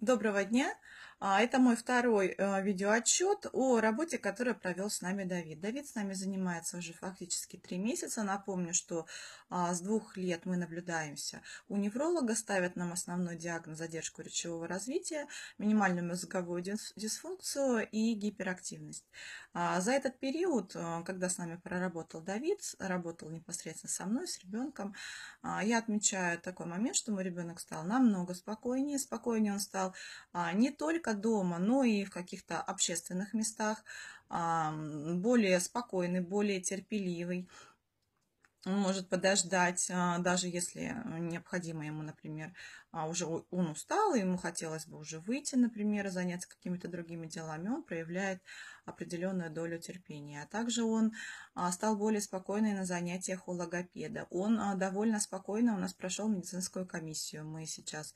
Доброго дня! А, это мой второй э, видеоотчет о работе, которую провел с нами Давид. Давид с нами занимается уже фактически три месяца. Напомню, что а, с двух лет мы наблюдаемся у невролога, ставят нам основной диагноз задержку речевого развития, минимальную мозговую дисфункцию и гиперактивность. А, за этот период, э, когда с нами проработал Давид, работал непосредственно со мной, с ребенком, я отмечаю такой момент, что мой ребенок стал намного спокойнее, спокойнее он стал, а, не только дома, но и в каких-то общественных местах, а, более спокойный, более терпеливый. Он может подождать, а, даже если необходимо ему, например, уже он устал, ему хотелось бы уже выйти, например, заняться какими-то другими делами, он проявляет определенную долю терпения. А также он стал более спокойный на занятиях у логопеда. Он довольно спокойно у нас прошел медицинскую комиссию. Мы сейчас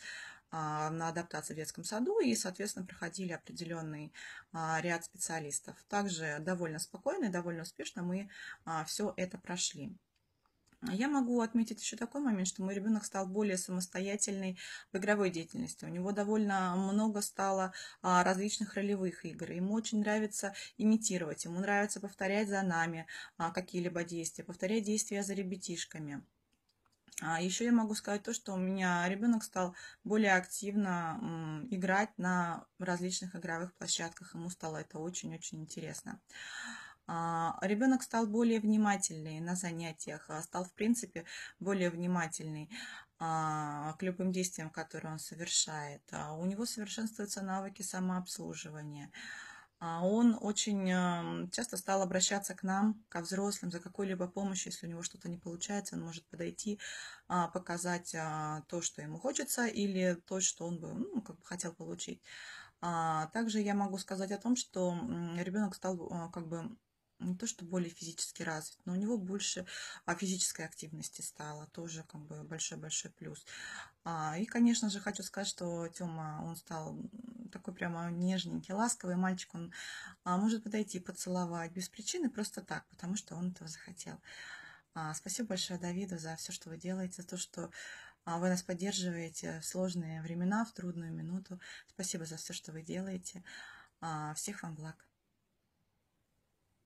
а, на адаптацию в детском саду и, соответственно, проходили определенный а, ряд специалистов. Также довольно спокойно и довольно успешно мы а, все это прошли. Я могу отметить еще такой момент, что мой ребенок стал более самостоятельный в игровой деятельности. У него довольно много стало различных ролевых игр. Ему очень нравится имитировать, ему нравится повторять за нами какие-либо действия, повторять действия за ребятишками. А еще я могу сказать то, что у меня ребенок стал более активно играть на различных игровых площадках. Ему стало это очень-очень интересно. А, ребенок стал более внимательный на занятиях, а, стал, в принципе, более внимательный а, к любым действиям, которые он совершает. У него совершенствуются навыки самообслуживания. А он очень эм, часто стал обращаться к нам, ко взрослым, за какой-либо помощью. Если у него что-то не получается, он может подойти, а, показать а, то, что ему хочется, или то, что он бы, ну, как бы хотел получить. Также я могу сказать о том, что ребенок стал э, как бы не то, что более физически развит, но у него больше физической активности стало, тоже как бы большой-большой плюс. И, конечно же, хочу сказать, что Тёма, он стал такой прямо нежненький, ласковый мальчик, он а, может подойти поцеловать без причины, просто так, потому что он этого захотел. А, спасибо большое Давиду за все, что вы делаете, за то, что а, вы нас поддерживаете в сложные времена, в трудную минуту. Спасибо за все, что вы делаете. Всех вам благ.